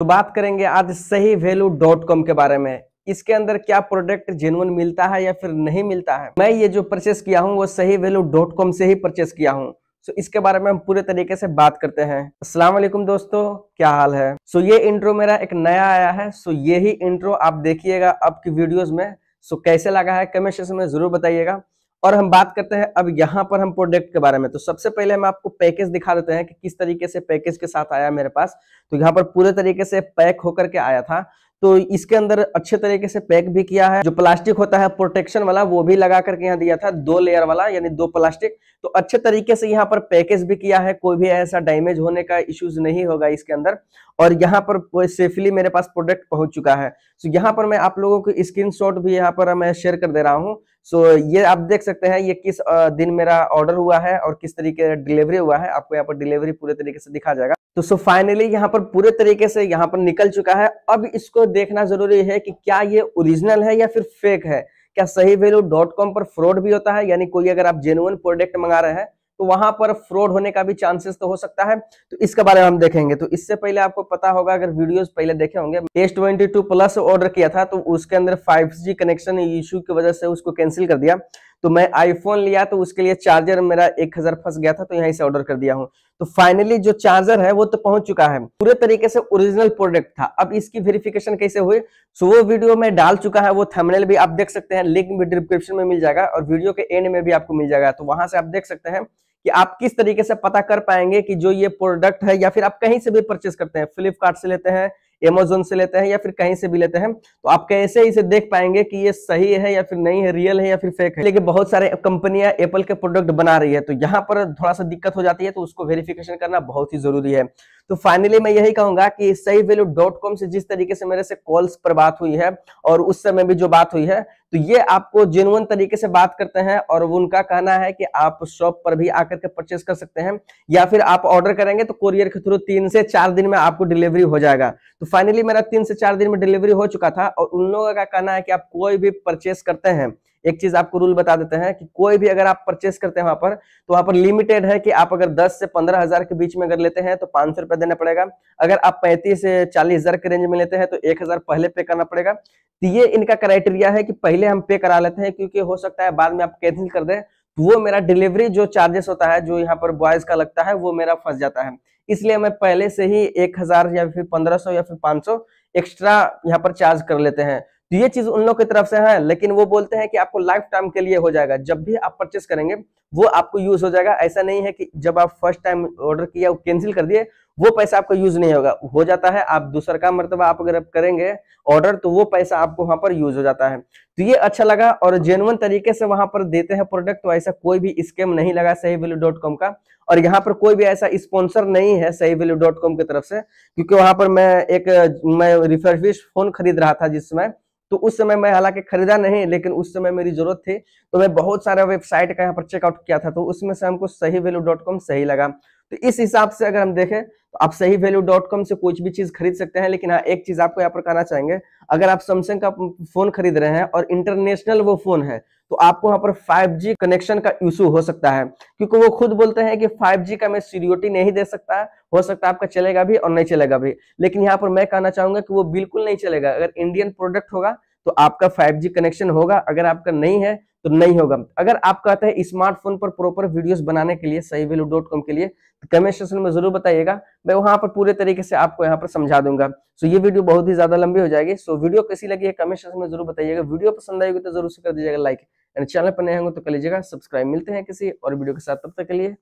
तो बात करेंगे आज सही वैल्यू डॉट कॉम के बारे में इसके अंदर क्या प्रोडक्ट जेनुअन मिलता है या फिर नहीं मिलता है मैं ये जो परचेस किया हूँ वो सही वैल्यू डॉट कॉम से ही परचेस किया हूँ सो इसके बारे में हम पूरे तरीके से बात करते हैं अस्सलाम वालेकुम दोस्तों क्या हाल है सो ये इंट्रो मेरा एक नया आया है सो यही ये ही इंट्रो आप देखिएगा आपकी वीडियोज में सो कैसे लगा है कमेंट सेक्शन में जरूर बताइएगा और हम बात करते हैं अब यहाँ पर हम प्रोडक्ट के बारे में तो सबसे पहले हम आपको पैकेज दिखा देते हैं कि किस तरीके से पैकेज के साथ आया मेरे पास तो यहाँ पर पूरे तरीके से पैक होकर के आया था तो इसके अंदर अच्छे तरीके से पैक भी किया है जो प्लास्टिक होता है प्रोटेक्शन वाला वो भी लगा करके यहाँ दिया था दो लेयर वाला यानी दो प्लास्टिक तो अच्छे तरीके से यहाँ पर पैकेज भी किया है कोई भी ऐसा डैमेज होने का इश्यूज नहीं होगा इसके अंदर और यहाँ पर सेफली मेरे पास प्रोडक्ट पहुंच चुका है सो यहाँ पर मैं आप लोगों को स्क्रीन भी यहाँ पर मैं शेयर कर दे रहा हूँ सो ये आप देख सकते हैं ये किस दिन मेरा ऑर्डर हुआ है और किस तरीके डिलीवरी हुआ है आपको यहाँ पर डिलीवरी पूरे तरीके से दिखा जाएगा तो सो फाइनली यहाँ पर पूरे तरीके से यहाँ पर निकल चुका है अब इसको देखना जरूरी है कि क्या ये ओरिजिनल है या फिर फेक है क्या सही वैल्यू डॉट कॉम पर फ्रॉड भी होता है यानी कोई अगर आप जेनुअन प्रोडक्ट मंगा रहे हैं तो वहां पर फ्रॉड होने का भी चांसेस तो हो सकता है तो इसके बारे में हम देखेंगे तो इससे पहले आपको पता होगा अगर वीडियोस पहले देखे होंगे S twenty two plus order किया था तो उसके अंदर 5G कनेक्शन इश्यू की वजह से उसको कैंसिल कर दिया तो मैं आईफोन लिया तो उसके लिए चार्जर मेरा एक हजार फंस गया था तो यहाँ से ऑर्डर कर दिया हूँ तो फाइनली जो चार्जर है वो तो पहुंच चुका है पूरे तरीके से ओरिजिनल प्रोडक्ट था अब इसकी वेरिफिकेशन कैसे हुई सो वो वीडियो में डाल चुका है वो थंबनेल भी आप देख सकते हैं लिंक भी डिस्क्रिप्शन में मिल जाएगा और वीडियो के एंड में भी आपको मिल जाएगा तो वहां से आप देख सकते हैं कि आप किस तरीके से पता कर पाएंगे कि जो ये प्रोडक्ट है या फिर आप कहीं से भी परचेस करते हैं फ्लिपकार्ट से लेते हैं एमेजोन से लेते हैं या फिर कहीं से भी लेते हैं तो आप कैसे इसे देख पाएंगे कि ये सही है या फिर नहीं है रियल है या फिर फेक है लेकिन बहुत सारे कंपनियां एप्पल के प्रोडक्ट बना रही है तो यहाँ पर थोड़ा सा दिक्कत हो जाती है तो उसको वेरिफिकेशन करना बहुत ही जरूरी है तो फाइनली मैं यही कहूंगा कि सही वैल्यू डॉट कॉम से जिस तरीके से मेरे से कॉल्स पर बात हुई है और उस समय भी जो बात हुई है तो ये आपको जेनुअन तरीके से बात करते हैं और उनका कहना है कि आप शॉप पर भी आकर के परचेस कर सकते हैं या फिर आप ऑर्डर करेंगे तो कोरियर के थ्रू तीन से चार दिन में आपको डिलीवरी हो जाएगा तो फाइनली मेरा तीन से चार दिन में डिलीवरी हो चुका था और उन लोगों का कहना है कि आप कोई भी परचेस करते हैं एक चीज आपको रूल बता देते हैं कि कोई भी अगर आप परचेस करते हैं वहां पर तो वहां पर लिमिटेड है कि आप अगर दस से पंद्रह हजार के बीच में अगर लेते हैं तो पांच सौ रुपया देना पड़ेगा अगर आप पैंतीस से चालीस हजार के रेंज में लेते हैं तो एक हजार पहले पे करना पड़ेगा तो ये इनका क्राइटेरिया है कि पहले हम पे करा लेते हैं क्योंकि हो सकता है बाद में आप कैंसिल कर दे तो वो मेरा डिलीवरी जो चार्जेस होता है जो यहाँ पर बॉयज का लगता है वो मेरा फंस जाता है इसलिए मैं पहले से ही एक हजार या फिर पंद्रह सौ या फिर पांच सौ एक्स्ट्रा यहाँ पर चार्ज कर लेते हैं तो ये चीज उन लोग की तरफ से है लेकिन वो बोलते हैं कि आपको लाइफ टाइम के लिए हो जाएगा जब भी आप परचेस करेंगे वो आपको यूज हो जाएगा ऐसा नहीं है कि जब आप फर्स्ट टाइम ऑर्डर किया कैंसिल कर दिए वो पैसा आपको यूज नहीं होगा हो जाता है आप दूसरा का मरतबा आप अगर करेंगे ऑर्डर तो वो पैसा आपको वहां पर यूज हो जाता है तो ये अच्छा लगा और जेनुअन तरीके से वहां पर देते हैं प्रोडक्ट तो ऐसा कोई भी स्कैम नहीं लगा सही वेल्यू डॉट कॉम का और यहाँ पर कोई भी ऐसा स्पॉन्सर नहीं है सही वेल्यू डॉट कॉम की तरफ से क्योंकि वहां पर मैं एक मैं रिफ्रेश फोन खरीद रहा था जिसमें तो उस समय मैं हालांकि खरीदा नहीं लेकिन उस समय मेरी जरूरत थी तो मैं बहुत सारा वेबसाइट का यहाँ पर चेकआउट किया था तो उसमें से हमको सही वैल्यू डॉट कॉम सही लगा तो इस हिसाब से अगर हम देखें तो आप सही वैल्यू डॉट कॉम से कुछ भी चीज खरीद सकते हैं लेकिन हाँ एक चीज आपको यहाँ पर कहना चाहेंगे अगर आप सैमसंग का फोन खरीद रहे हैं और इंटरनेशनल वो फोन है तो आपको यहाँ पर 5G कनेक्शन का इशू हो सकता है क्योंकि वो खुद बोलते हैं कि 5G का मैं सीरियोटी नहीं दे सकता हो सकता है आपका चलेगा भी और नहीं चलेगा भी लेकिन यहाँ पर मैं कहना चाहूंगा कि वो बिल्कुल नहीं चलेगा अगर इंडियन प्रोडक्ट होगा तो आपका 5G कनेक्शन होगा अगर आपका नहीं है तो नहीं होगा अगर आप कहते हैं स्मार्टफोन पर प्रॉपर वीडियोस बनाने के लिए सही वेलू डॉट कॉम के लिए तो कमेंट सेक्शन में जरूर बताइएगा मैं वहां पर पूरे तरीके से आपको यहाँ पर समझा दूंगा सो ये वीडियो बहुत ही ज्यादा लंबी हो जाएगी सो वीडियो कैसी लगी है कमेंट सेक्शन में जरूर बताइएगा वीडियो पसंद आएगी तो जरूर से कर दीजिएगा लाइक एंड चैनल पर नए होंगे तो कर लीजिएगा सब्सक्राइब मिलते हैं किसी और वीडियो के साथ तब तक के लिए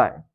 बाय